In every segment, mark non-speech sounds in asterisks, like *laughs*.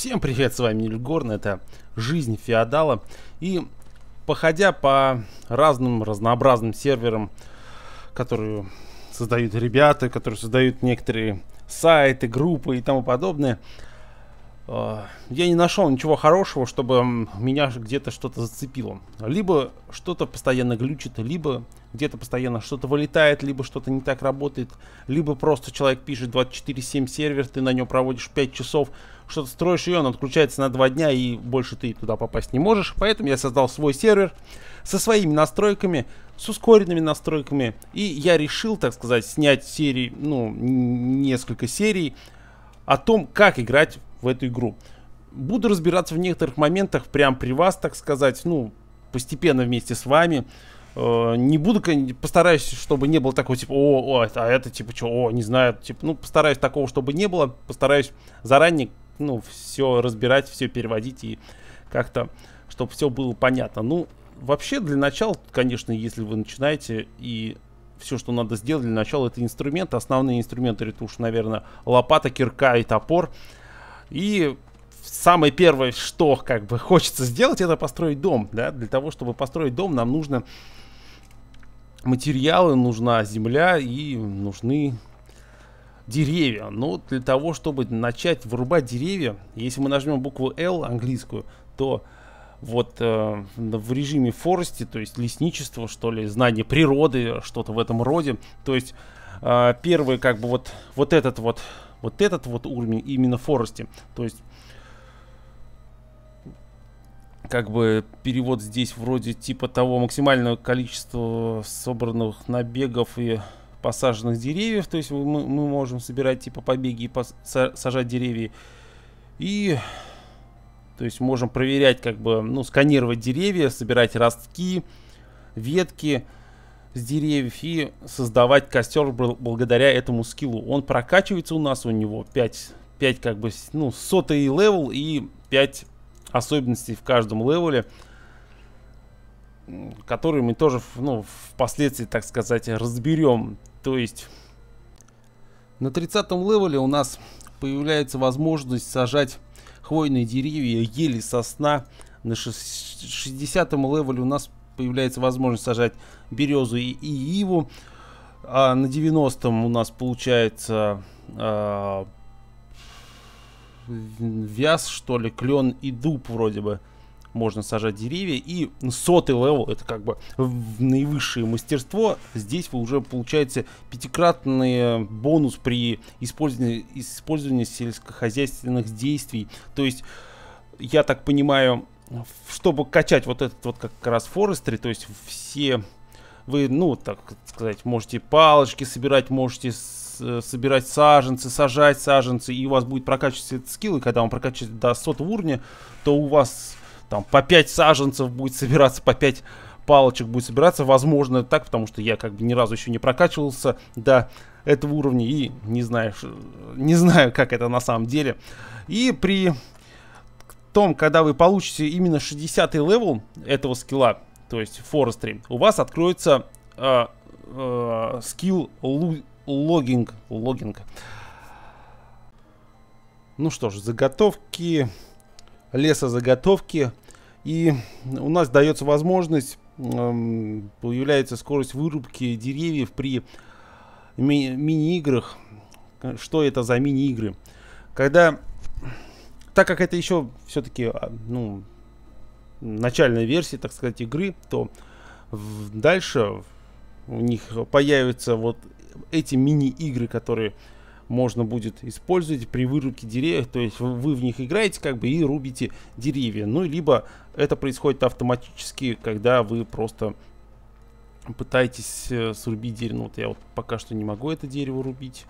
Всем привет, с вами Ниль Горн, это «Жизнь феодала». И походя по разным разнообразным серверам, которые создают ребята, которые создают некоторые сайты, группы и тому подобное, э, я не нашел ничего хорошего, чтобы меня где-то что-то зацепило. Либо что-то постоянно глючит, либо где-то постоянно что-то вылетает, либо что-то не так работает, либо просто человек пишет 24-7 сервер, ты на нем проводишь 5 часов, что-то строишь, и он отключается на 2 дня, и больше ты туда попасть не можешь. Поэтому я создал свой сервер со своими настройками, с ускоренными настройками, и я решил, так сказать, снять серии, ну, несколько серий о том, как играть в эту игру. Буду разбираться в некоторых моментах прям при вас, так сказать, ну, постепенно вместе с вами. Э, не буду, постараюсь, чтобы не было такого, типа, о, о а это, типа, что, о, не знаю, типа, ну, постараюсь такого, чтобы не было, постараюсь заранее, ну, все разбирать, все переводить и как-то, чтобы все было понятно. Ну, вообще, для начала, конечно, если вы начинаете и все, что надо сделать для начала, это инструменты. Основные инструменты, это уж, наверное, лопата, кирка и топор. И самое первое, что как бы хочется сделать, это построить дом, да. Для того, чтобы построить дом, нам нужно материалы, нужна земля и нужны деревья. Но ну, для того, чтобы начать вырубать деревья, если мы нажмем букву L английскую, то вот э, в режиме форести, то есть лесничество, что ли, знание природы, что-то в этом роде. То есть э, первый как бы вот, вот этот вот, вот этот вот уровень именно форести. То есть как бы перевод здесь вроде типа того максимального количества собранных набегов и посаженных деревьев. То есть мы, мы можем собирать типа побеги и пос, сажать деревья. И то есть можем проверять, как бы, ну, сканировать деревья, собирать ростки, ветки с деревьев и создавать костер благодаря этому скиллу. Он прокачивается у нас, у него 5, 5 как бы, ну, сотый левел и 5 особенностей в каждом левеле, которые мы тоже, ну, впоследствии, так сказать, разберем. То есть на 30 левеле у нас появляется возможность сажать хвойные деревья, ели, сосна. На 60 левеле у нас появляется возможность сажать березу и, и иву. А на 90 у нас получается э, вяз, что ли, клен и дуб вроде бы. Можно сажать деревья. И сотый левел, это как бы наивысшее мастерство. Здесь вы уже получаете пятикратный э, бонус при использовании, использовании сельскохозяйственных действий. То есть, я так понимаю, чтобы качать вот этот вот как раз форестри, то есть все вы, ну, так сказать, можете палочки собирать, можете Э, собирать саженцы, сажать саженцы, и у вас будет прокачиваться этот скилл, и когда он прокачивается до сотого уровня, то у вас там по 5 саженцев будет собираться, по 5 палочек будет собираться, возможно так, потому что я как бы ни разу еще не прокачивался до этого уровня и не знаю, э, не знаю, как это на самом деле. И при том, когда вы получите именно 60 левел этого скилла, то есть Forestry, у вас откроется э, э, скилл лу логинг. Логинг. Ну что ж, заготовки, лесозаготовки. И у нас дается возможность, эм, появляется скорость вырубки деревьев при ми мини-играх. Что это за мини-игры? Когда, так как это еще все-таки, а, ну, начальная версия, так сказать, игры, то дальше у них появятся вот эти мини-игры, которые можно будет использовать при вырубке деревьев, то есть вы в них играете как бы и рубите деревья. Ну, либо это происходит автоматически, когда вы просто пытаетесь э, срубить дерево. Ну, вот я вот пока что не могу это дерево рубить.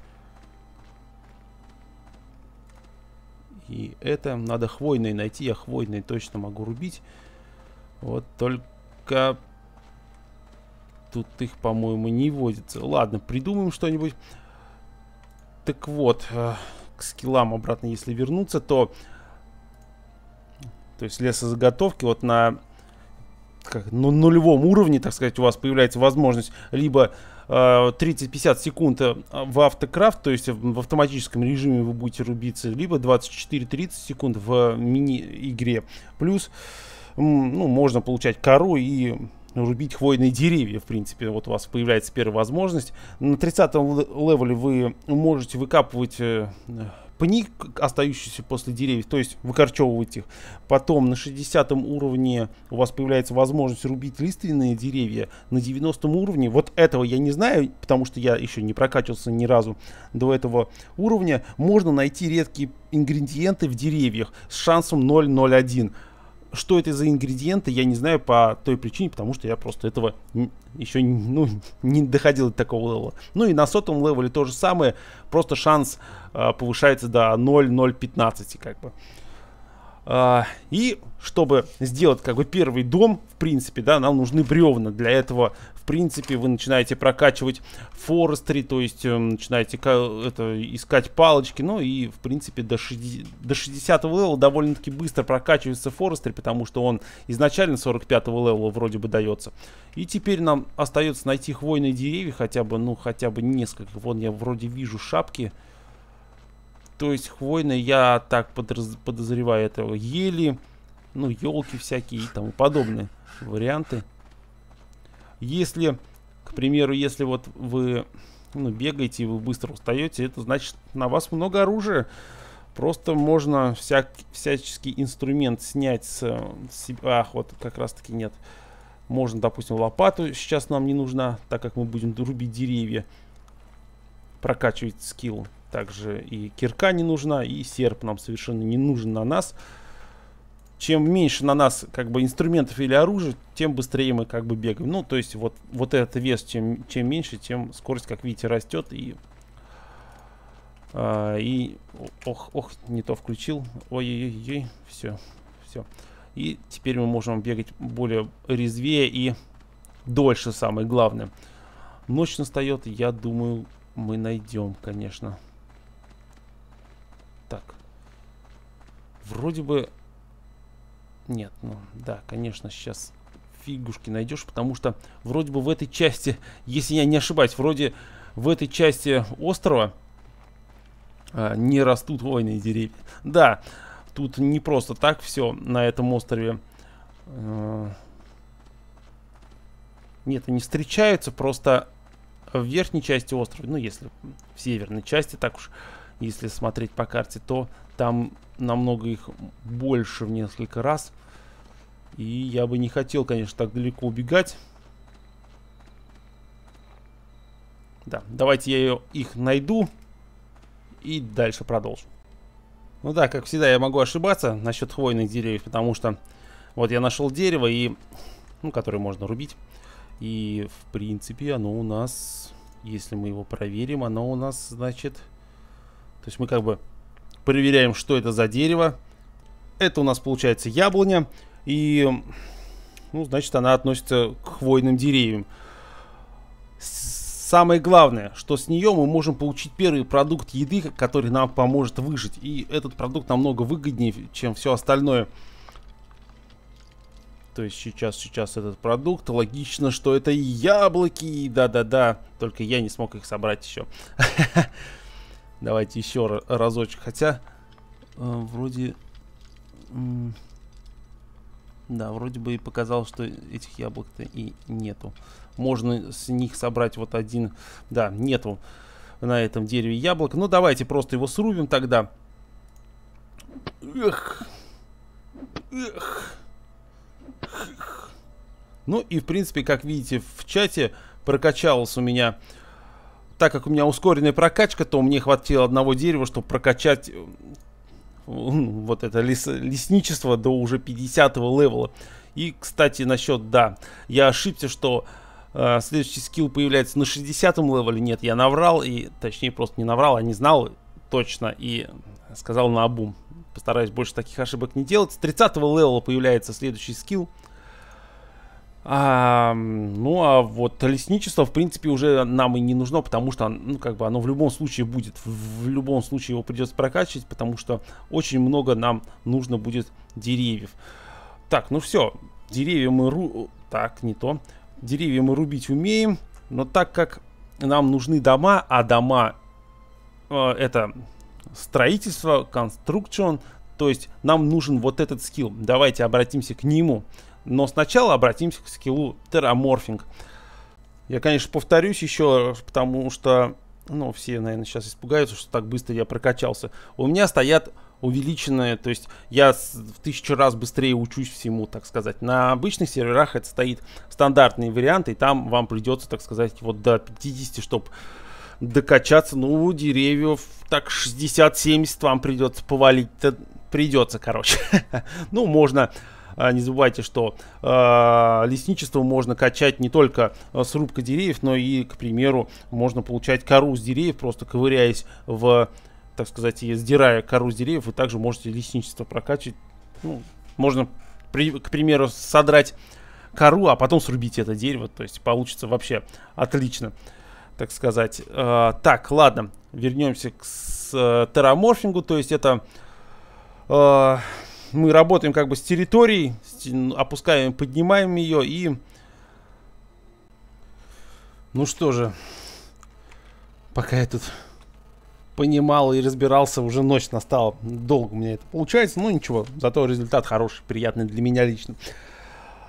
И это надо хвойные найти, я хвойные точно могу рубить. Вот только Тут их, по-моему, не водится. Ладно, придумаем что-нибудь. Так вот, э, к скиллам обратно, если вернуться, то... То есть лесозаготовки вот на как, ну, нулевом уровне, так сказать, у вас появляется возможность либо э, 30-50 секунд э, в автокрафт, то есть в автоматическом режиме вы будете рубиться, либо 24-30 секунд в мини-игре. Плюс ну, можно получать кору и ну, рубить хвойные деревья, в принципе. Вот у вас появляется первая возможность. На 30 левеле вы можете выкапывать э, пни, остающиеся после деревьев, то есть выкорчевывать их. Потом на 60 уровне у вас появляется возможность рубить лиственные деревья. На 90 уровне, вот этого я не знаю, потому что я еще не прокачивался ни разу до этого уровня, можно найти редкие ингредиенты в деревьях с шансом 0.01 что это за ингредиенты, я не знаю по той причине, потому что я просто этого еще ну, не доходил до такого левела. Ну и на сотом левеле то же самое, просто шанс э, повышается до 0,015 как бы. А, и чтобы сделать как бы первый дом, в принципе, да, нам нужны бревна. Для этого, в принципе, вы начинаете прокачивать форестри, то есть э, начинаете это, искать палочки. Ну и, в принципе, до, 60, до 60 левела довольно-таки быстро прокачивается форестри, потому что он изначально 45 левела вроде бы дается. И теперь нам остается найти хвойные деревья хотя бы, ну, хотя бы несколько. Вон я вроде вижу Шапки. То есть хвойная, я так подозреваю, этого ели, ну, елки всякие и тому подобные варианты. Если, к примеру, если вот вы ну, бегаете и вы быстро устаете, это значит на вас много оружия. Просто можно всяк, всяческий инструмент снять с, с себя. Ах, вот как раз таки нет. Можно, допустим, лопату сейчас нам не нужна, так как мы будем рубить деревья. Прокачивать скилл. Также и кирка не нужна, и серп нам совершенно не нужен на нас. Чем меньше на нас как бы инструментов или оружия, тем быстрее мы как бы бегаем. Ну, то есть вот, вот этот вес, чем, чем меньше, тем скорость, как видите, растет. И, а, и ох, ох, не то включил. Ой-ой-ой, все, все. И теперь мы можем бегать более резвее и дольше, самое главное. Ночь настает, я думаю, мы найдем, конечно. Так. Вроде бы... Нет, ну да, конечно, сейчас фигушки найдешь, потому что вроде бы в этой части, если я не ошибаюсь, вроде в этой части острова а, не растут хвойные деревья. Да, тут не просто так все на этом острове. Э, нет, они встречаются просто в верхней части острова, ну если в северной части, так уж если смотреть по карте, то там намного их больше в несколько раз. И я бы не хотел, конечно, так далеко убегать. Да, давайте я ее, их найду и дальше продолжим. Ну да, как всегда, я могу ошибаться насчет хвойных деревьев, потому что вот я нашел дерево, и, ну, которое можно рубить. И, в принципе, оно у нас, если мы его проверим, оно у нас, значит, то есть мы как бы проверяем, что это за дерево. Это у нас получается яблоня. И, ну, значит, она относится к хвойным деревьям. Самое главное, что с нее мы можем получить первый продукт еды, который нам поможет выжить. И этот продукт намного выгоднее, чем все остальное. То есть сейчас, сейчас этот продукт. Логично, что это яблоки. Да-да-да. Только я не смог их собрать еще. *laughs* Давайте еще разочек. Хотя, э, вроде... Да, вроде бы и показал, что этих яблок-то и нету. Можно с них собрать вот один... Да, нету на этом дереве яблок. Ну, давайте просто его срубим тогда. Эх. Эх. Ну и, в принципе, как видите в чате, прокачалось у меня так как у меня ускоренная прокачка, то мне хватило одного дерева, чтобы прокачать э, *laughs* вот это лес, лесничество до уже 50 левела. И, кстати, насчет, да, я ошибся, что э, следующий скилл появляется на 60 левеле. Нет, я наврал, и точнее просто не наврал, а не знал точно и сказал на обум. Постараюсь больше таких ошибок не делать. С 30 левела появляется следующий скилл. А, ну а вот лесничество, в принципе, уже нам и не нужно, потому что, ну, как бы оно в любом случае будет, в, любом случае его придется прокачивать, потому что очень много нам нужно будет деревьев. Так, ну все, деревья мы ру... Так, не то. Деревья мы рубить умеем, но так как нам нужны дома, а дома э, это строительство, конструкцион, то есть нам нужен вот этот скилл. Давайте обратимся к нему. Но сначала обратимся к скиллу Терраморфинг. Я, конечно, повторюсь еще, потому что, ну, все, наверное, сейчас испугаются, что так быстро я прокачался. У меня стоят увеличенные, то есть я в тысячу раз быстрее учусь всему, так сказать. На обычных серверах это стоит стандартный вариант, и там вам придется, так сказать, вот до 50, чтобы докачаться, ну, деревьев так 60-70 вам придется повалить. Придется, короче. *laughs* ну, можно а, не забывайте, что а, лесничество можно качать не только а, с рубкой деревьев, но и, к примеру, можно получать кору с деревьев, просто ковыряясь в так сказать, и сдирая кору с деревьев, вы также можете лесничество прокачивать. Ну, можно, при, к примеру, содрать кору, а потом срубить это дерево. То есть получится вообще отлично, так сказать. Э, так, ладно, вернемся к с, э, тераморфингу. То есть это... Э, мы работаем как бы с территорией, ну, опускаем, поднимаем ее и... Ну что же, пока я тут понимал и разбирался, уже ночь настала. Долго у меня это получается, но ничего, зато результат хороший, приятный для меня лично.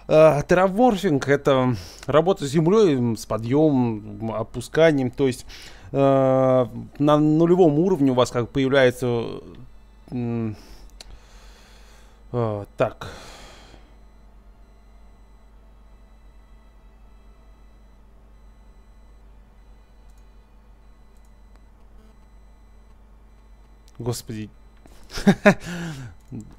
А, Терраморфинг — это работа с землей, с подъемом, опусканием. То есть э, на нулевом уровне у вас как появляется э, Э, так. Господи. *laughs*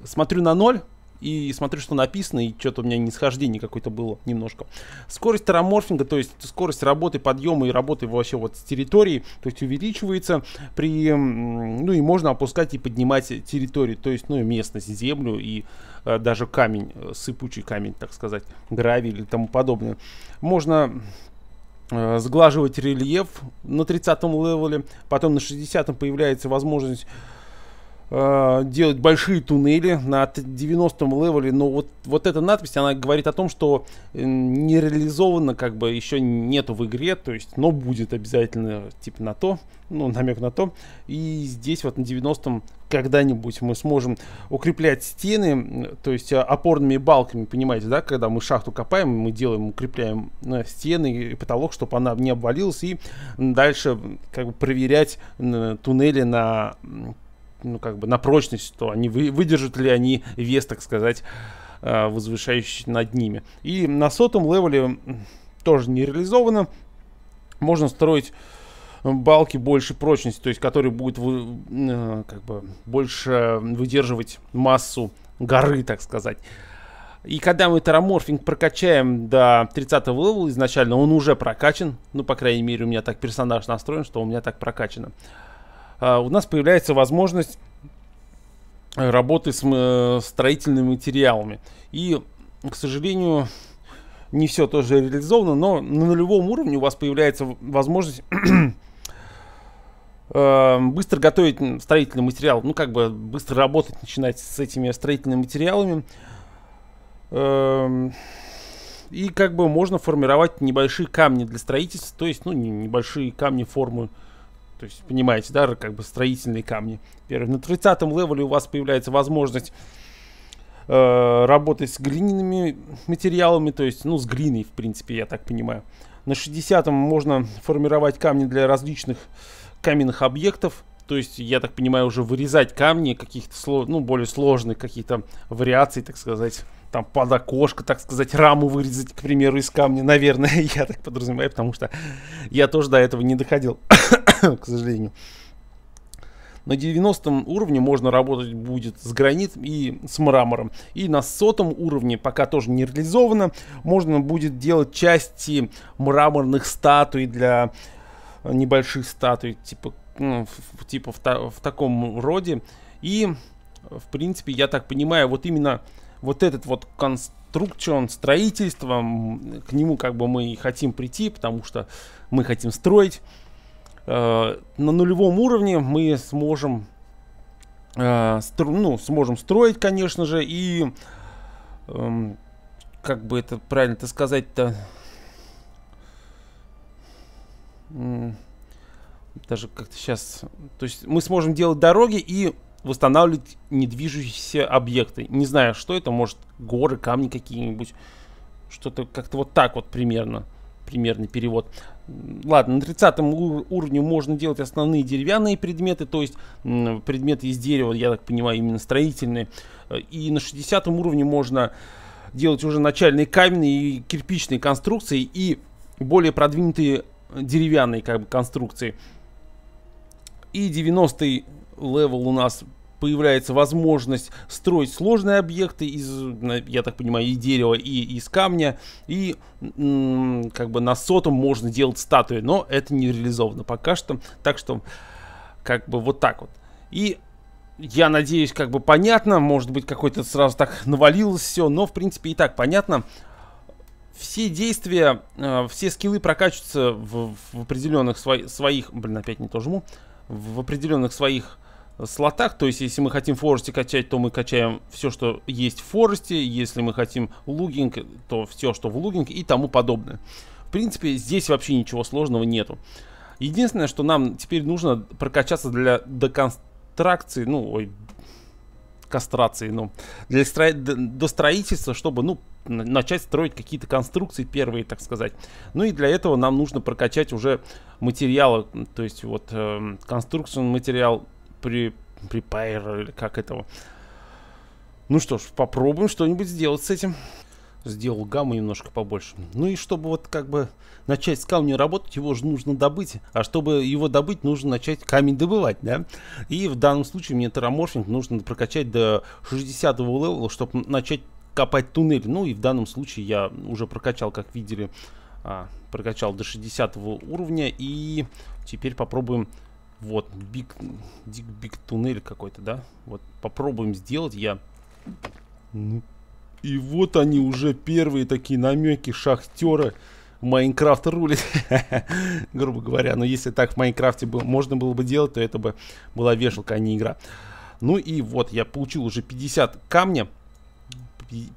Смотрю на ноль и смотрю, что написано, и что-то у меня не схождение какое-то было немножко. Скорость тераморфинга, то есть скорость работы подъема и работы вообще вот с территории, то есть увеличивается при, ну и можно опускать и поднимать территорию, то есть, ну и местность, землю и э, даже камень, э, сыпучий камень, так сказать, гравий или тому подобное. Можно э, сглаживать рельеф на 30 левеле, потом на 60 появляется возможность э, делать большие туннели на 90-м левеле, но вот, вот эта надпись, она говорит о том, что э, не реализовано, как бы еще нету в игре, то есть, но будет обязательно, типа, на то, ну, намек на то, и здесь вот на 90-м когда-нибудь мы сможем укреплять стены, то есть э, опорными балками, понимаете, да, когда мы шахту копаем, мы делаем, укрепляем э, стены и потолок, чтобы она не обвалилась, и дальше как бы проверять туннели на ну, как бы на прочность, то они вы, выдержат ли они вес, так сказать, э, возвышающий над ними. И на сотом левеле тоже не реализовано. Можно строить э, балки больше прочности, то есть которые будет вы, э, как бы больше выдерживать массу горы, так сказать. И когда мы тераморфинг прокачаем до 30 левела изначально, он уже прокачан. Ну, по крайней мере, у меня так персонаж настроен, что у меня так прокачано. А, у нас появляется возможность работы с э, строительными материалами. И, к сожалению, не все тоже реализовано, но на нулевом уровне у вас появляется возможность *clears throat* э, быстро готовить строительный материал, ну как бы быстро работать, начинать с этими строительными материалами. Эм, и как бы можно формировать небольшие камни для строительства, то есть ну, небольшие камни формы то есть, понимаете, да, как бы строительные камни. Первый. На 30 левеле у вас появляется возможность э, работать с глиняными материалами, то есть, ну, с глиной, в принципе, я так понимаю. На 60-м можно формировать камни для различных каменных объектов. То есть, я так понимаю, уже вырезать камни каких-то, ну, более сложных, каких-то вариаций, так сказать. Там под окошко, так сказать, раму вырезать, к примеру, из камня, наверное, *laughs* я так подразумеваю, потому что я тоже до этого не доходил. *laughs* к сожалению. На 90 уровне можно работать будет с гранитом и с мрамором. И на сотом уровне, пока тоже не реализовано, можно будет делать части мраморных статуй для э, небольших статуй, типа, ну, типа в, в таком роде. И, в принципе, я так понимаю, вот именно вот этот вот конструкцион, строительство, к нему как бы мы и хотим прийти, потому что мы хотим строить э, на нулевом уровне мы сможем, э, стр, ну, сможем строить, конечно же, и э, как бы это правильно-то сказать-то, даже как-то сейчас, то есть мы сможем делать дороги и восстанавливать недвижущиеся объекты. Не знаю, что это, может, горы, камни какие-нибудь, что-то как-то вот так вот примерно, примерный перевод. Ладно, на 30 ур уровне можно делать основные деревянные предметы, то есть предметы из дерева, я так понимаю, именно строительные. Э, и на 60 уровне можно делать уже начальные каменные и кирпичные конструкции и более продвинутые деревянные как бы, конструкции. И 90 левел у нас появляется возможность строить сложные объекты из, я так понимаю, и дерева, и из камня, и как бы на сотом можно делать статуи, но это не реализовано пока что, так что как бы вот так вот. И я надеюсь, как бы понятно, может быть, какой-то сразу так навалилось все, но, в принципе, и так понятно. Все действия, э, все скиллы прокачиваются в, в определенных свои, своих... Блин, опять не то жму. В определенных своих слотах. То есть, если мы хотим Форесте качать, то мы качаем все, что есть в Форесте. Если мы хотим лугинг, то все, что в лугинг и тому подобное. В принципе, здесь вообще ничего сложного нету. Единственное, что нам теперь нужно прокачаться для доконстракции, ну, ой, кастрации, ну, для стро... до строительства, чтобы, ну, начать строить какие-то конструкции первые, так сказать. Ну и для этого нам нужно прокачать уже материалы, то есть вот э, конструкционный материал при, припайр, или как этого. Ну что ж, попробуем что-нибудь сделать с этим. Сделал гамму немножко побольше. Ну и чтобы вот как бы начать с камня работать, его же нужно добыть. А чтобы его добыть, нужно начать камень добывать, да? И в данном случае мне тераморфинг нужно прокачать до 60 левела, чтобы начать копать туннель. Ну и в данном случае я уже прокачал, как видели, а, прокачал до 60 уровня. И теперь попробуем вот, биг, биг, биг туннель какой-то, да? Вот, попробуем сделать я. Ну, и вот они уже первые такие намеки шахтера. Майнкрафт рулит, *laughs* грубо говоря. Но если так в Майнкрафте было, можно было бы делать, то это бы была вешалка, а не игра. Ну и вот, я получил уже 50 камня.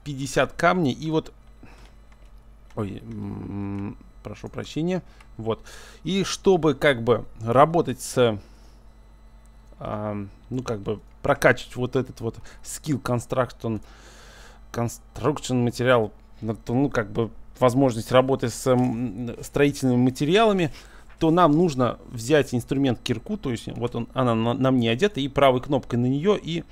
50 камней, и вот... Ой, прошу прощения. Вот. И чтобы как бы работать с... Э, ну, как бы прокачивать вот этот вот скилл construction, construction материал, ну, как бы возможность работы с э, строительными материалами, то нам нужно взять инструмент кирку, то есть вот он, она на, на мне одета, и правой кнопкой на нее, и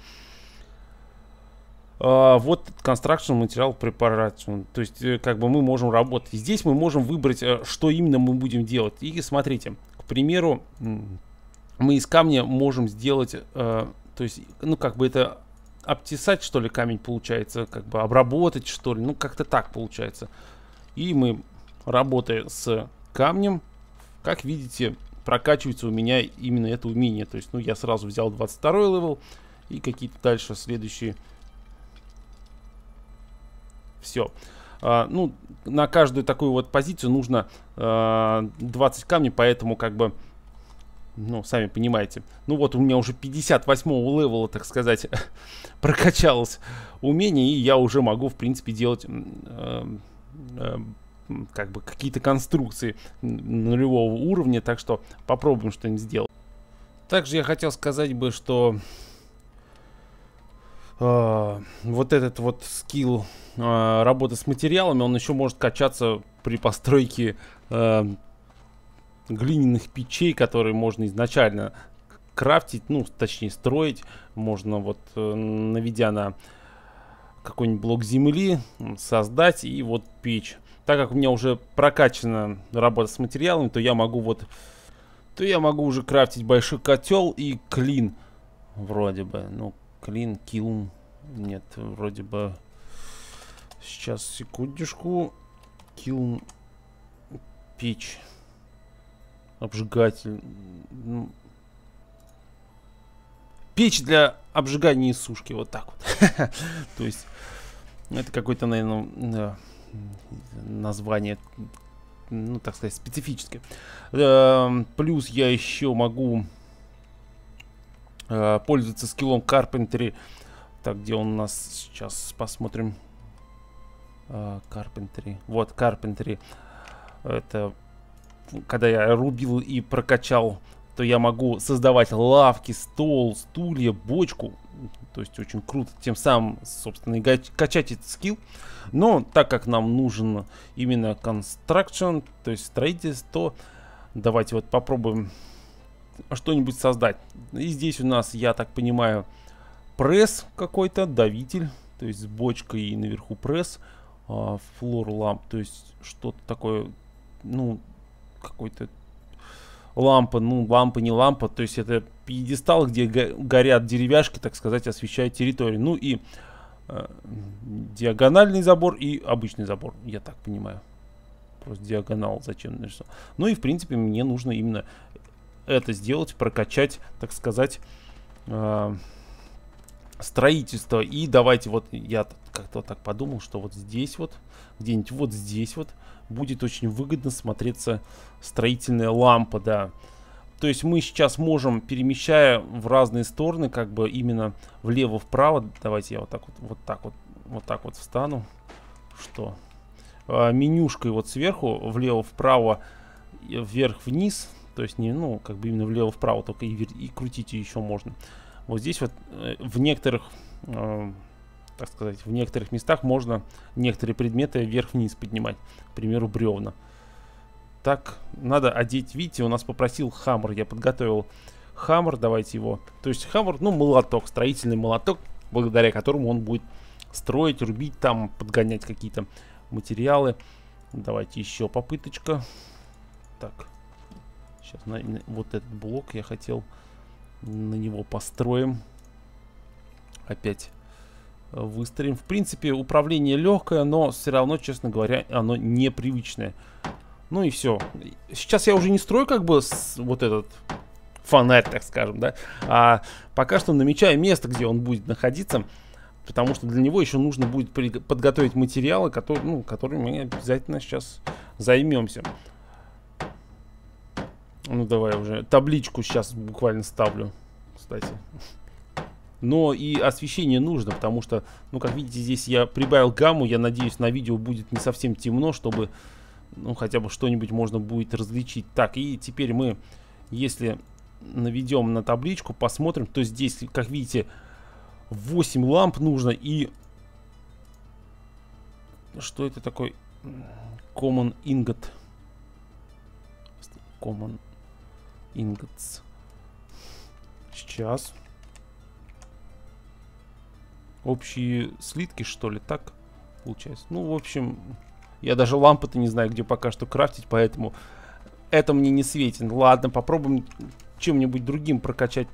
а, вот construction материал preparation. То есть, э, как бы мы можем работать. здесь мы можем выбрать, э, что именно мы будем делать. И смотрите, к примеру, мы из камня можем сделать, э, то есть, ну, как бы это обтесать, что ли, камень получается, как бы обработать, что ли. Ну, как-то так получается. И мы, работая с камнем, как видите, прокачивается у меня именно это умение. То есть, ну, я сразу взял 22 левел и какие-то дальше следующие все. А, ну, на каждую такую вот позицию нужно а, 20 камней, поэтому как бы... Ну, сами понимаете. Ну вот, у меня уже 58-го левела, так сказать, *laughs* прокачалось умение, и я уже могу, в принципе, делать... Э, э, как бы какие-то конструкции нулевого уровня, так что попробуем что-нибудь сделать. Также я хотел сказать бы, что а, вот этот вот скилл э, а, работы с материалами, он еще может качаться при постройке э, глиняных печей, которые можно изначально крафтить, ну, точнее, строить. Можно вот, э, наведя на какой-нибудь блок земли, создать и вот печь. Так как у меня уже прокачана работа с материалами, то я могу вот... То я могу уже крафтить большой котел и клин. Вроде бы. Ну, Клин, килн. Нет, вроде бы... Сейчас, секундочку. Килн. Печь. Обжигатель. Ну. Печь для обжигания и сушки. Вот так вот. *laughs* То есть... Это какое-то, наверное, название ну, так сказать, специфическое. Эм, плюс я еще могу э, пользуется скиллом Карпентри. Так, где он у нас сейчас? Посмотрим. Э, carpentry, Вот, carpentry Это когда я рубил и прокачал, то я могу создавать лавки, стол, стулья, бочку. То есть очень круто. Тем самым, собственно, и качать этот скилл. Но так как нам нужен именно construction, то есть строительство, давайте вот попробуем что-нибудь создать. И здесь у нас, я так понимаю, пресс какой-то, давитель, то есть с бочкой и наверху пресс, а, флор ламп, то есть что-то такое, ну, какой-то лампа, ну, лампа, не лампа, то есть это пьедестал, где горят деревяшки, так сказать, освещает территорию. Ну и э, диагональный забор и обычный забор, я так понимаю. Просто диагонал зачем нарисовал. Ну, ну и, в принципе, мне нужно именно это сделать, прокачать, так сказать, э, строительство. И давайте вот, я как-то так подумал, что вот здесь вот, где-нибудь вот здесь вот, будет очень выгодно смотреться строительная лампа, да. То есть мы сейчас можем, перемещая в разные стороны, как бы именно влево-вправо, давайте я вот так вот, вот так вот, вот так вот встану, что э, менюшкой вот сверху, влево-вправо, вверх-вниз, то есть не, ну, как бы именно влево-вправо, только и, и крутить еще можно. Вот здесь вот э, в некоторых, э, так сказать, в некоторых местах можно некоторые предметы вверх-вниз поднимать. К примеру, бревна. Так, надо одеть, видите, у нас попросил хаммер, я подготовил хаммер, давайте его. То есть хаммер, ну, молоток, строительный молоток, благодаря которому он будет строить, рубить там, подгонять какие-то материалы. Давайте еще попыточка. Так, Сейчас на, на, вот этот блок я хотел на него построим. Опять э, выстроим. В принципе, управление легкое, но все равно, честно говоря, оно непривычное. Ну и все. Сейчас я уже не строю как бы с, вот этот фонарь, так скажем, да. А пока что намечаю место, где он будет находиться. Потому что для него еще нужно будет подготовить материалы, которые, ну, которыми мы обязательно сейчас займемся. Ну давай уже. Табличку сейчас буквально ставлю, кстати. Но и освещение нужно, потому что, ну как видите, здесь я прибавил гамму. Я надеюсь, на видео будет не совсем темно, чтобы, ну хотя бы что-нибудь можно будет различить. Так, и теперь мы, если наведем на табличку, посмотрим, то здесь, как видите, 8 ламп нужно и... Что это такое? Common ingot. Common Инготс. Сейчас. Общие слитки, что ли, так получается? Ну, в общем, я даже лампы-то не знаю, где пока что крафтить, поэтому это мне не светит. Ладно, попробуем чем-нибудь другим прокачать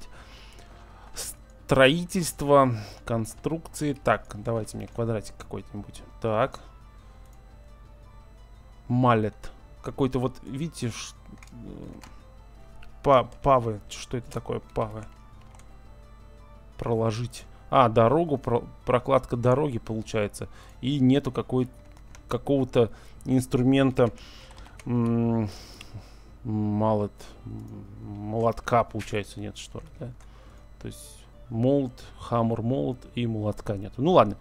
строительство, конструкции. Так, давайте мне квадратик какой-нибудь. Так. Малет. Какой-то вот, видите, ш... Па павы. Что это такое павы? Проложить. А, дорогу, про прокладка дороги получается. И нету какого-то инструмента молот, молотка получается нет, что ли, да? То есть молот, хамур молот и молотка нет. Ну ладно.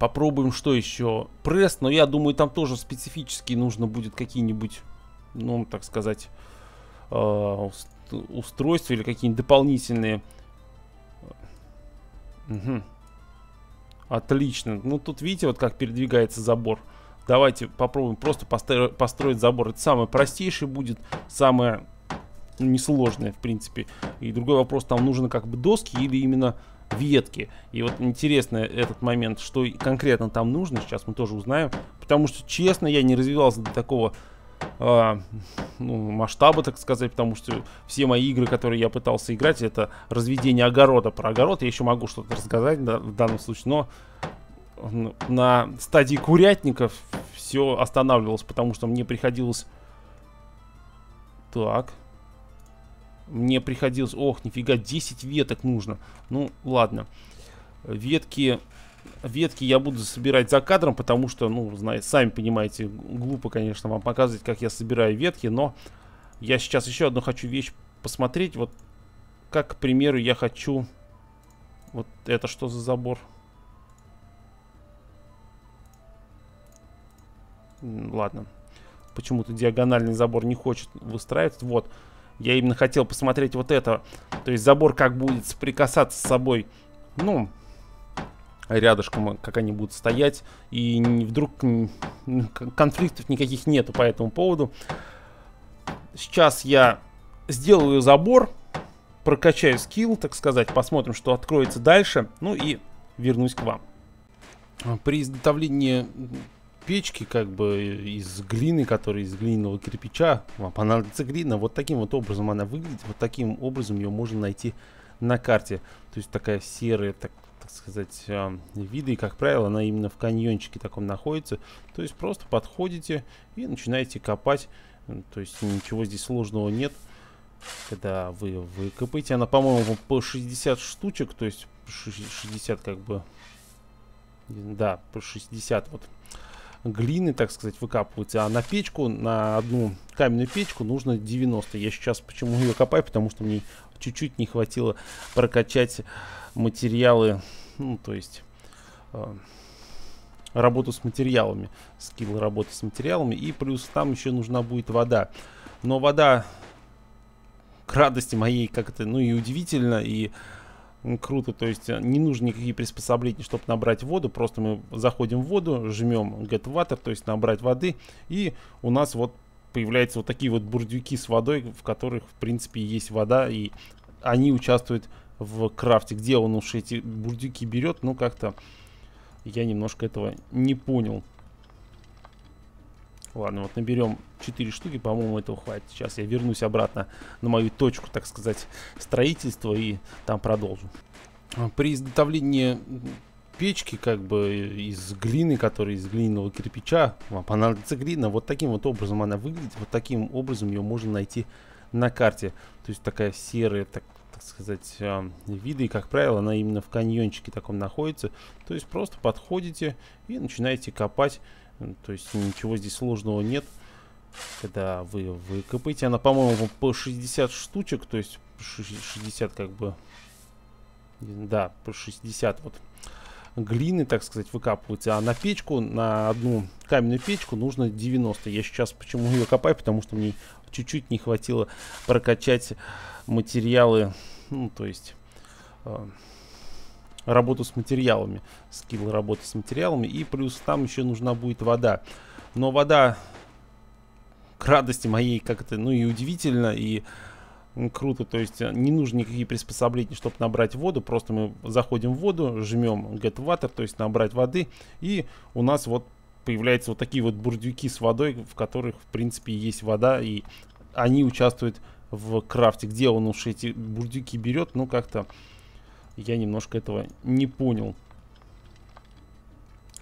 Попробуем, что еще? Пресс, но я думаю, там тоже специфически нужно будет какие-нибудь, ну, так сказать, Э, устройства или какие-нибудь дополнительные. Угу. Отлично. Ну, тут видите, вот как передвигается забор. Давайте попробуем просто построить забор. Это самое простейшее будет, самое ну, несложное, в принципе. И другой вопрос, там нужно как бы доски или именно ветки. И вот интересно этот момент, что конкретно там нужно, сейчас мы тоже узнаем. Потому что, честно, я не развивался до такого э, ну, масштаба, так сказать, потому что все мои игры, которые я пытался играть, это разведение огорода. Про огород я еще могу что-то рассказать да, в данном случае, но на стадии курятников все останавливалось, потому что мне приходилось... Так. Мне приходилось... Ох, нифига, 10 веток нужно. Ну, ладно. Ветки ветки я буду собирать за кадром, потому что, ну, знаете, сами понимаете, глупо, конечно, вам показывать, как я собираю ветки, но я сейчас еще одну хочу вещь посмотреть. Вот как, к примеру, я хочу... Вот это что за забор? Ладно. Почему-то диагональный забор не хочет выстраивать. Вот. Я именно хотел посмотреть вот это. То есть забор как будет соприкасаться с собой. Ну, рядышком, как они будут стоять, и вдруг конфликтов никаких нету по этому поводу. Сейчас я сделаю забор, прокачаю скилл, так сказать, посмотрим, что откроется дальше, ну и вернусь к вам. А, при изготовлении печки как бы из глины, которая из глиняного кирпича, вам понадобится глина, вот таким вот образом она выглядит, вот таким образом ее можно найти на карте. То есть такая серая, так, так сказать, э, виды. И, как правило, она именно в каньончике таком находится. То есть просто подходите и начинаете копать. То есть ничего здесь сложного нет. Когда вы выкопаете, она, по-моему, по 60 штучек, то есть 60 как бы... Да, по 60 вот глины, так сказать, выкапывать. А на печку, на одну каменную печку нужно 90. Я сейчас почему ее копаю, потому что мне чуть-чуть не хватило прокачать материалы, ну, то есть э, работу с материалами, скилл работы с материалами, и плюс там еще нужна будет вода. Но вода к радости моей как-то, ну, и удивительно, и круто, то есть э, не нужно никакие приспособления, чтобы набрать воду, просто мы заходим в воду, жмем get water, то есть набрать воды, и у нас вот появляются вот такие вот бурдюки с водой, в которых, в принципе, есть вода, и они участвуют в крафте. Где он уж эти бурдюки берет, ну, как-то я немножко этого не понял. Ладно, вот наберем 4 штуки, по-моему, этого хватит. Сейчас я вернусь обратно на мою точку, так сказать, строительства и там продолжу. При изготовлении печки как бы из глины, которая из глиняного кирпича. Вам понадобится глина. Вот таким вот образом она выглядит. Вот таким образом ее можно найти на карте. То есть такая серая, так, так сказать, э, виды. И, как правило, она именно в каньончике таком находится. То есть просто подходите и начинаете копать. То есть ничего здесь сложного нет. Когда вы выкопаете, она, по-моему, по 60 штучек. То есть 60 как бы... Да, по 60 вот глины, так сказать, выкапывать. А на печку, на одну каменную печку нужно 90. Я сейчас почему ее копаю, потому что мне чуть-чуть не хватило прокачать материалы, ну, то есть... Э, работу с материалами, скилл работы с материалами, и плюс там еще нужна будет вода. Но вода к радости моей как-то, ну и удивительно, и круто, то есть э, не нужно никакие приспособления, чтобы набрать воду, просто мы заходим в воду, жмем get water, то есть набрать воды, и у нас вот появляются вот такие вот бурдюки с водой, в которых, в принципе, есть вода, и они участвуют в крафте. Где он уж эти бурдюки берет, ну как-то я немножко этого не понял.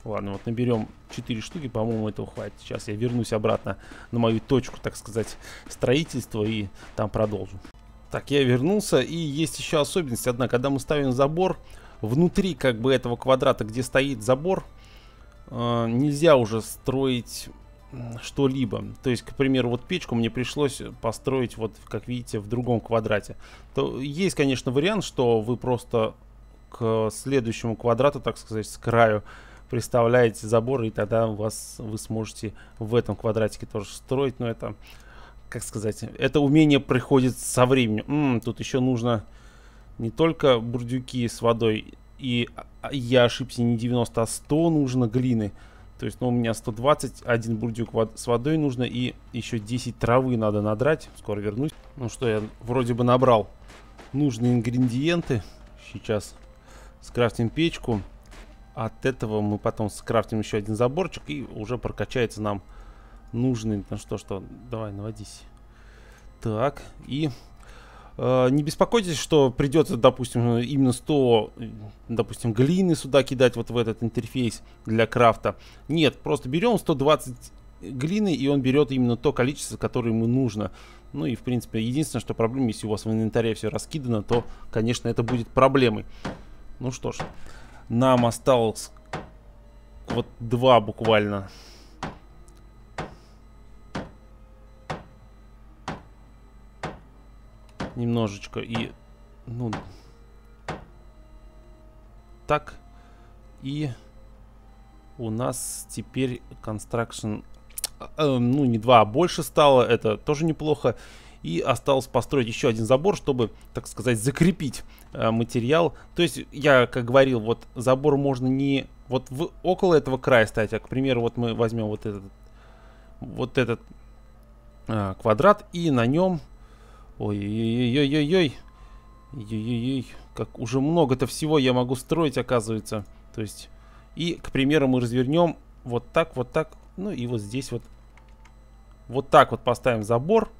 Ладно, вот наберем 4 штуки, по-моему, этого хватит. Сейчас я вернусь обратно на мою точку, так сказать, строительства и там продолжу. Так, я вернулся, и есть еще особенность одна. Когда мы ставим забор, внутри как бы этого квадрата, где стоит забор, э, нельзя уже строить что-либо. То есть, к примеру, вот печку мне пришлось построить, вот, как видите, в другом квадрате. То есть, конечно, вариант, что вы просто к следующему квадрату, так сказать, с краю приставляете забор, и тогда у вас, вы сможете в этом квадратике тоже строить. Но это, как сказать, это умение приходит со временем. М -м, тут еще нужно не только бурдюки с водой, и а, я ошибся, не 90, а 100 нужно глины. То есть, ну, у меня 120, один бурдюк вод с водой нужно, и еще 10 травы надо надрать. Скоро вернусь. Ну что, я вроде бы набрал нужные ингредиенты. Сейчас скрафтим печку. От этого мы потом скрафтим еще один заборчик и уже прокачается нам нужный... Ну что, что, давай, наводись. Так, и э, не беспокойтесь, что придется, допустим, именно 100, э, допустим, глины сюда кидать вот в этот интерфейс для крафта. Нет, просто берем 120 глины, и он берет именно то количество, которое ему нужно. Ну и, в принципе, единственное, что проблема, если у вас в инвентаре все раскидано, то, конечно, это будет проблемой. Ну что ж... Нам осталось вот два буквально. Немножечко. И, ну, так. И у нас теперь construction, э, ну, не два, а больше стало. Это тоже неплохо. И осталось построить еще один забор, чтобы, так сказать, закрепить э, материал. То есть, я, как говорил, вот забор можно не вот в, около этого края ставить, а, к примеру, вот мы возьмем вот этот, вот этот э, квадрат и на нем... Ой-ой-ой-ой-ой-ой. Ой-ой-ой. Как уже много-то всего я могу строить, оказывается. То есть... И, к примеру, мы развернем вот так, вот так. Ну и вот здесь вот. Вот так вот поставим забор.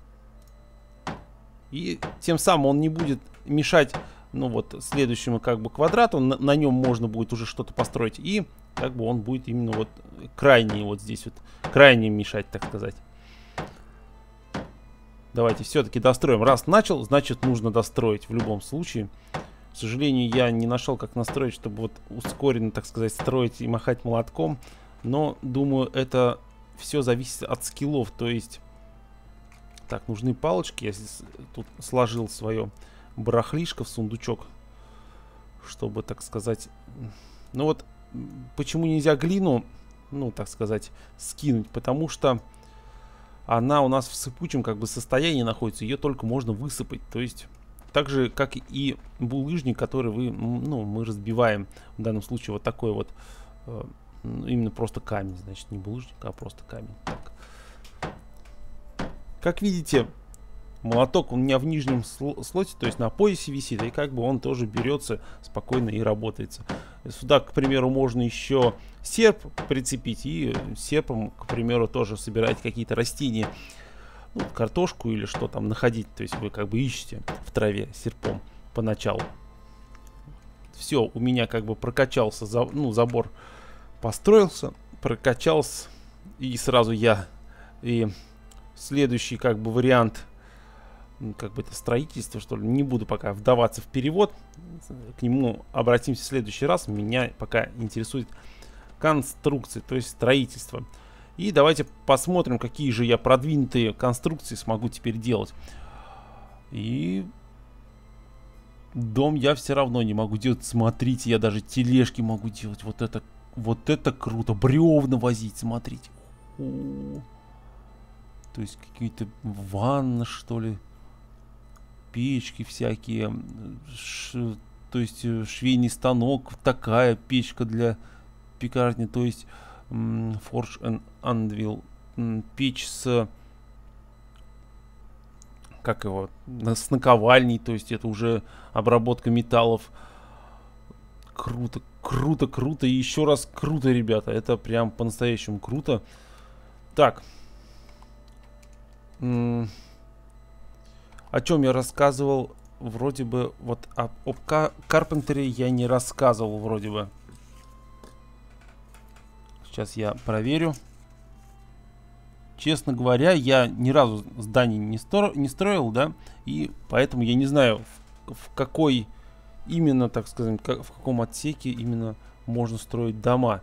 И тем самым он не будет мешать, ну вот, следующему как бы квадрату. На, на нем можно будет уже что-то построить. И как бы он будет именно вот крайний вот здесь вот, крайне мешать, так сказать. Давайте все-таки достроим. Раз начал, значит нужно достроить в любом случае. К сожалению, я не нашел, как настроить, чтобы вот ускоренно, так сказать, строить и махать молотком. Но, думаю, это все зависит от скиллов. То есть, так, нужны палочки. Я здесь э, тут сложил свое барахлишко в сундучок. Чтобы, так сказать... Ну вот, почему нельзя глину, ну, так сказать, скинуть? Потому что она у нас в сыпучем как бы состоянии находится. Ее только можно высыпать. То есть так же, как и булыжник, который вы, ну, мы разбиваем, в данном случае вот такой вот, э, именно просто камень, значит, не булыжник, а просто камень. Так. Как видите, молоток у меня в нижнем слоте, то есть на поясе висит, и как бы он тоже берется спокойно и работается. Сюда, к примеру, можно еще серп прицепить, и серпом, к примеру, тоже собирать какие-то растения, ну, картошку или что там находить, то есть вы как бы ищете в траве серпом поначалу. Все, у меня как бы прокачался, за, ну, забор построился, прокачался, и сразу я и следующий как бы вариант, как бы это строительство, что ли, не буду пока вдаваться в перевод, к нему обратимся в следующий раз, меня пока интересует конструкции, то есть строительство. И давайте посмотрим, какие же я продвинутые конструкции смогу теперь делать. И дом я все равно не могу делать. Смотрите, я даже тележки могу делать. Вот это, вот это круто. Бревна возить, смотрите. О -о -о. То есть какие-то ванны, что ли, печки всякие, ш, то есть э, швейный станок, такая печка для пекарни, то есть Forge and Anvil, печь с как его, с наковальней, то есть это уже обработка металлов. Круто, круто, круто и еще раз круто, ребята. Это прям по-настоящему круто. Так, о чем я рассказывал? Вроде бы вот об, об Карпентере я не рассказывал вроде бы. Сейчас я проверю. Честно говоря, я ни разу зданий не, не строил, да, и поэтому я не знаю, в, в какой именно, так скажем, как, в каком отсеке именно можно строить дома.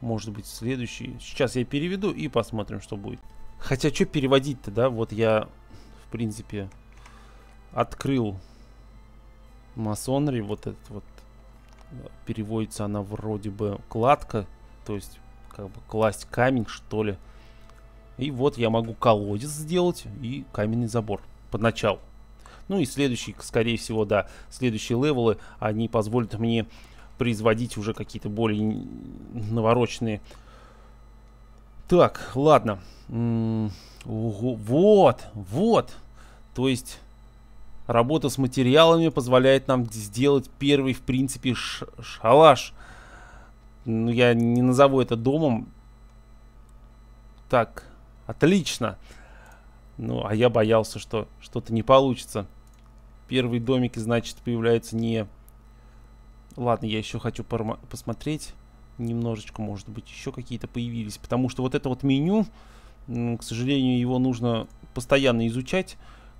Может быть, следующий. Сейчас я переведу и посмотрим, что будет. Хотя, что переводить-то, да? Вот я, в принципе, открыл масонри, вот этот вот. Переводится она вроде бы кладка, то есть, как бы класть камень, что ли. И вот я могу колодец сделать и каменный забор подначалу. Ну и следующий, скорее всего, да, следующие левелы, они позволят мне производить уже какие-то более навороченные так, ладно. вот, вот. То есть... Работа с материалами позволяет нам сделать первый, в принципе, шалаш. Ну, я не назову это домом. Так, отлично. Ну, а я боялся, что что-то не получится. Первые домики, значит, появляются не... Ладно, я еще хочу посмотреть немножечко, может быть, еще какие-то появились. Потому что вот это вот меню, к сожалению, его нужно постоянно изучать,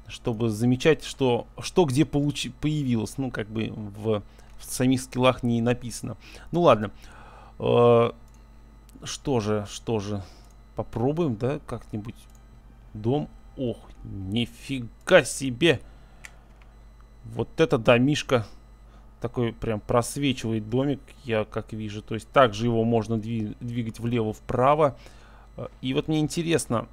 чтобы замечать, что, что где получи, появилось. Ну, как бы в, в самих скиллах не написано. Ну, ладно. Э, что же, что же. Попробуем, да, как-нибудь. Дом. Ох, нифига себе. Вот это домишка. Да, такой прям просвечивает домик, я как вижу. То есть также его можно двигать влево-вправо. Э, и вот мне интересно,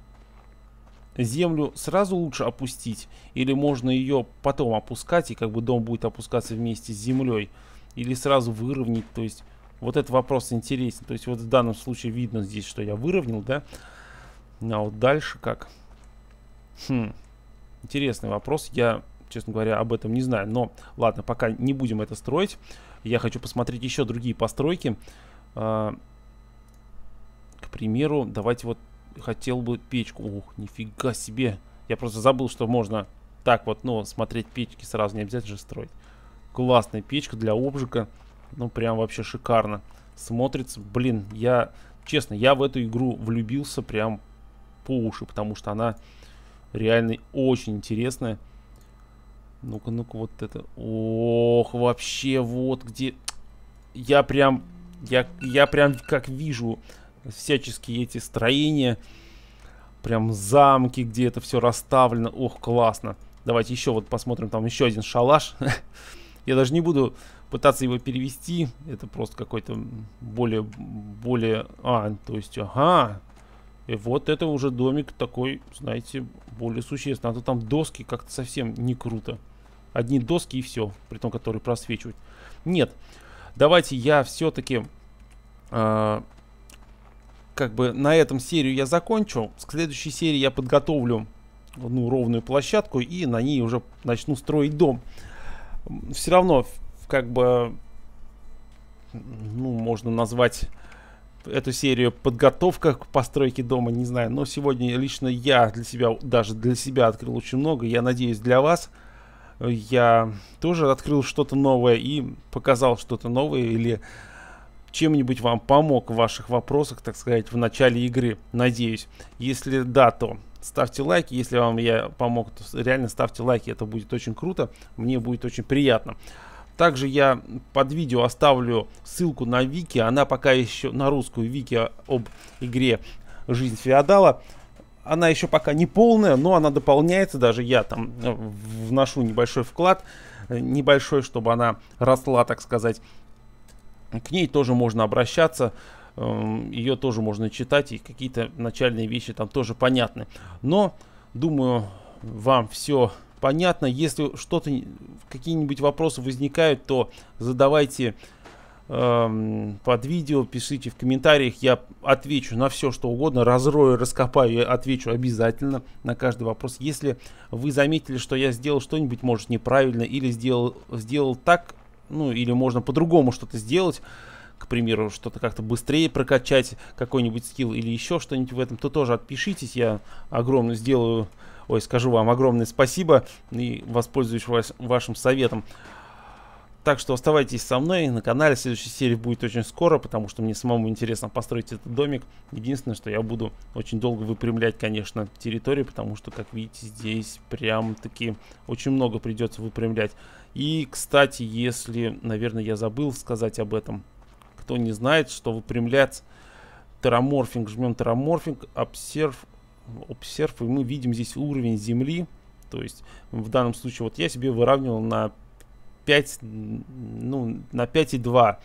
землю сразу лучше опустить? Или можно ее потом опускать, и как бы дом будет опускаться вместе с землей? Или сразу выровнять? То есть вот этот вопрос интересен. То есть вот в данном случае видно здесь, что я выровнял, да? А вот дальше как? Хм, интересный вопрос. Я честно говоря, об этом не знаю. Но ладно, пока не будем это строить. Я хочу посмотреть еще другие постройки. А, к примеру, давайте вот хотел бы печку. Ух, нифига себе. Я просто забыл, что можно так вот, ну, смотреть печки сразу. Не обязательно же строить. Классная печка для обжига. Ну, прям вообще шикарно. Смотрится. Блин, я... Честно, я в эту игру влюбился прям по уши, потому что она реально очень интересная. Ну-ка, ну-ка, вот это. Ох, вообще, вот где... Я прям... Я, я прям как вижу всяческие эти строения. Прям замки, где это все расставлено. Ох, классно. Давайте еще вот посмотрим. Там еще один шалаш. *laughs* Я даже не буду пытаться его перевести. Это просто какой-то более... более... А, то есть, ага. И вот это уже домик такой, знаете, более существенный. А то там доски как-то совсем не круто одни доски и все, при том, которые просвечивают. Нет, давайте я все-таки... Э, а, как бы на этом серию я закончу. В следующей серии я подготовлю ну ровную площадку и на ней уже начну строить дом. Все равно, как бы, ну, можно назвать эту серию подготовка к постройке дома, не знаю. Но сегодня лично я для себя, даже для себя открыл очень много. Я надеюсь, для вас – я тоже открыл что-то новое и показал что-то новое или чем-нибудь вам помог в ваших вопросах, так сказать, в начале игры, надеюсь. Если да, то ставьте лайки. Если вам я помог, то реально ставьте лайки, это будет очень круто, мне будет очень приятно. Также я под видео оставлю ссылку на вики, она пока еще на русскую вики об игре «Жизнь феодала» она еще пока не полная, но она дополняется, даже я там э, вношу небольшой вклад, э, небольшой, чтобы она росла, так сказать. К ней тоже можно обращаться, эм, ее тоже можно читать, и какие-то начальные вещи там тоже понятны. Но, думаю, вам все понятно. Если что-то, какие-нибудь вопросы возникают, то задавайте Эм, под видео, пишите в комментариях, я отвечу на все, что угодно, разрою, раскопаю, отвечу обязательно на каждый вопрос. Если вы заметили, что я сделал что-нибудь, может, неправильно, или сделал, сделал так, ну, или можно по-другому что-то сделать, к примеру, что-то как-то быстрее прокачать какой-нибудь скилл или еще что-нибудь в этом, то тоже отпишитесь, я огромно сделаю, ой, скажу вам огромное спасибо и воспользуюсь ваш, вашим советом. Так что оставайтесь со мной на канале. Следующая серия будет очень скоро, потому что мне самому интересно построить этот домик. Единственное, что я буду очень долго выпрямлять, конечно, территорию, потому что, как видите, здесь прям-таки очень много придется выпрямлять. И, кстати, если, наверное, я забыл сказать об этом, кто не знает, что выпрямлять тераморфинг, жмем тераморфинг, обсерв, обсерв, и мы видим здесь уровень земли. То есть, в данном случае, вот я себе выравнивал на 5, ну, на 5,2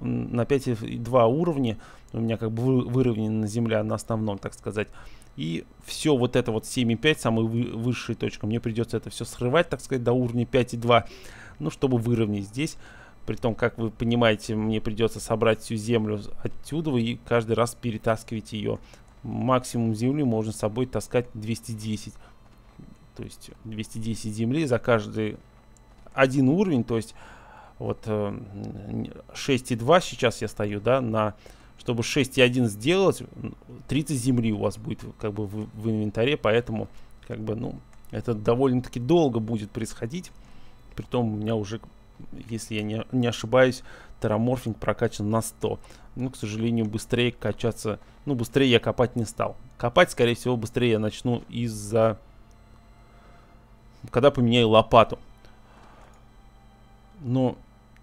на 5,2 уровня у меня как бы выровнена земля на основном, так сказать. И все вот это вот 7,5, самая высшая точка, мне придется это все срывать, так сказать, до уровня 5,2, ну, чтобы выровнять здесь. При том, как вы понимаете, мне придется собрать всю землю отсюда и каждый раз перетаскивать ее. Максимум земли можно с собой таскать 210. То есть 210 земли за каждый один уровень, то есть вот 6,2 э, сейчас я стою, да, на чтобы 6,1 сделать, 30 земли у вас будет как бы в, в инвентаре, поэтому как бы, ну, это довольно-таки долго будет происходить. Притом у меня уже, если я не, не ошибаюсь, тераморфинг прокачан на 100. Ну, к сожалению, быстрее качаться, ну, быстрее я копать не стал. Копать, скорее всего, быстрее я начну из-за... Когда поменяю лопату. Но,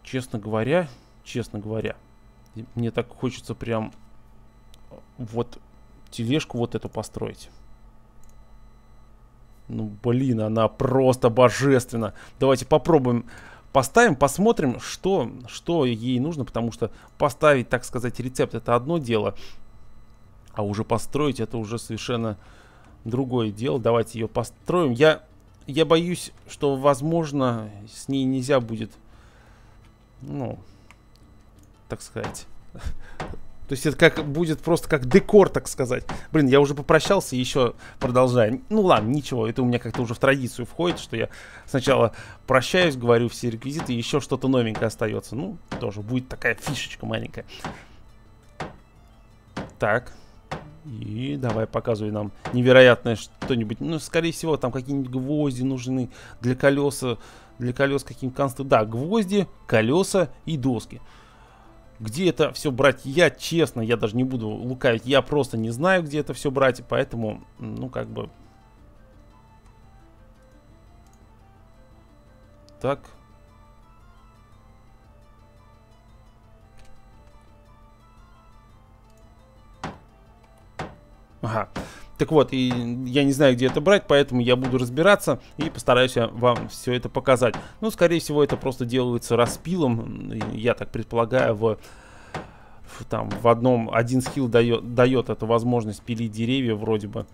честно говоря, честно говоря, мне так хочется прям э, вот тележку вот эту построить. Ну, блин, она просто божественна. Давайте попробуем. Поставим, посмотрим, что, что ей нужно, потому что поставить, так сказать, рецепт это одно дело, а уже построить это уже совершенно другое дело. Давайте ее построим. Я, я боюсь, что, возможно, с ней нельзя будет ну, так сказать... *laughs* То есть это как будет просто как декор, так сказать. Блин, я уже попрощался, еще продолжаем. Ну ладно, ничего, это у меня как-то уже в традицию входит, что я сначала прощаюсь, говорю все реквизиты, еще что-то новенькое остается. Ну, тоже будет такая фишечка маленькая. Так. И давай показывай нам невероятное что-нибудь. Ну, скорее всего, там какие-нибудь гвозди нужны для колеса. Для колес каким нибудь конструкции. Да, гвозди, колеса и доски. Где это все брать? Я честно, я даже не буду лукавить. Я просто не знаю, где это все брать. Поэтому, ну, как бы... Так, Ага. Так вот, и я не знаю, где это брать, поэтому я буду разбираться и постараюсь вам все это показать. Ну, скорее всего, это просто делается распилом, я так предполагаю, в там в одном один скилл дает, дает эту возможность пилить деревья вроде бы.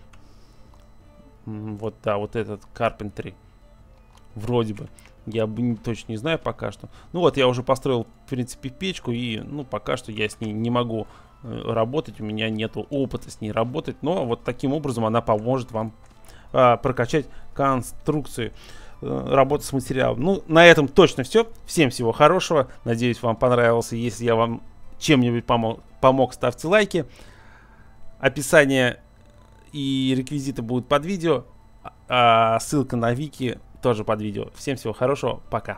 Вот, да, вот этот Carpentry. Вроде бы. Я не, точно не знаю пока что. Ну вот, я уже построил, в принципе, печку, и, ну, пока что я с ней не могу Э, работать, у меня нет опыта с ней работать, но вот таким образом она поможет вам э, прокачать конструкцию э, работы с материалом. Ну, на этом точно все. Всем всего хорошего. Надеюсь, вам понравился. Если я вам чем-нибудь помог, помог, ставьте лайки. Описание и реквизиты будут под видео. А, а ссылка на вики тоже под видео. Всем всего хорошего. Пока.